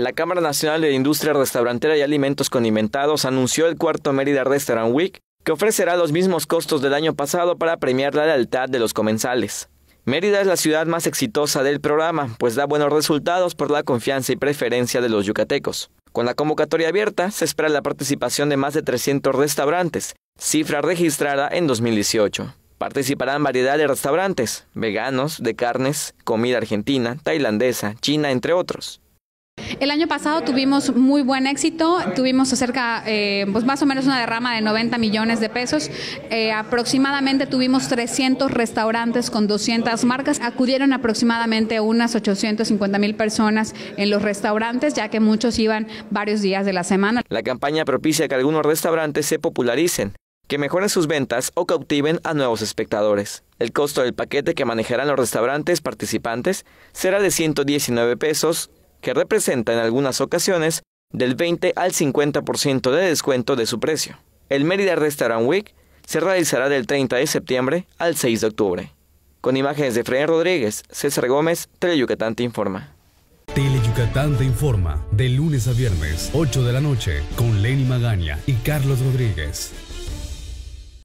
La Cámara Nacional de Industria Restaurantera y Alimentos Condimentados anunció el cuarto Mérida Restaurant Week, que ofrecerá los mismos costos del año pasado para premiar la lealtad de los comensales. Mérida es la ciudad más exitosa del programa, pues da buenos resultados por la confianza y preferencia de los yucatecos. Con la convocatoria abierta, se espera la participación de más de 300 restaurantes, cifra registrada en 2018. Participarán variedad de restaurantes, veganos, de carnes, comida argentina, tailandesa, china, entre otros. El año pasado tuvimos muy buen éxito, tuvimos cerca, eh, pues, más o menos una derrama de 90 millones de pesos. Eh, aproximadamente tuvimos 300 restaurantes con 200 marcas. Acudieron aproximadamente unas 850 mil personas en los restaurantes, ya que muchos iban varios días de la semana. La campaña propicia que algunos restaurantes se popularicen, que mejoren sus ventas o cautiven a nuevos espectadores. El costo del paquete que manejarán los restaurantes participantes será de 119 pesos que representa en algunas ocasiones del 20 al 50% de descuento de su precio. El Mérida Restaurant Week se realizará del 30 de septiembre al 6 de octubre. Con imágenes de Fred Rodríguez, César Gómez, Teleyucatán te informa. Teleyucatán te informa, de lunes a viernes, 8 de la noche, con Lenny Magaña y Carlos Rodríguez.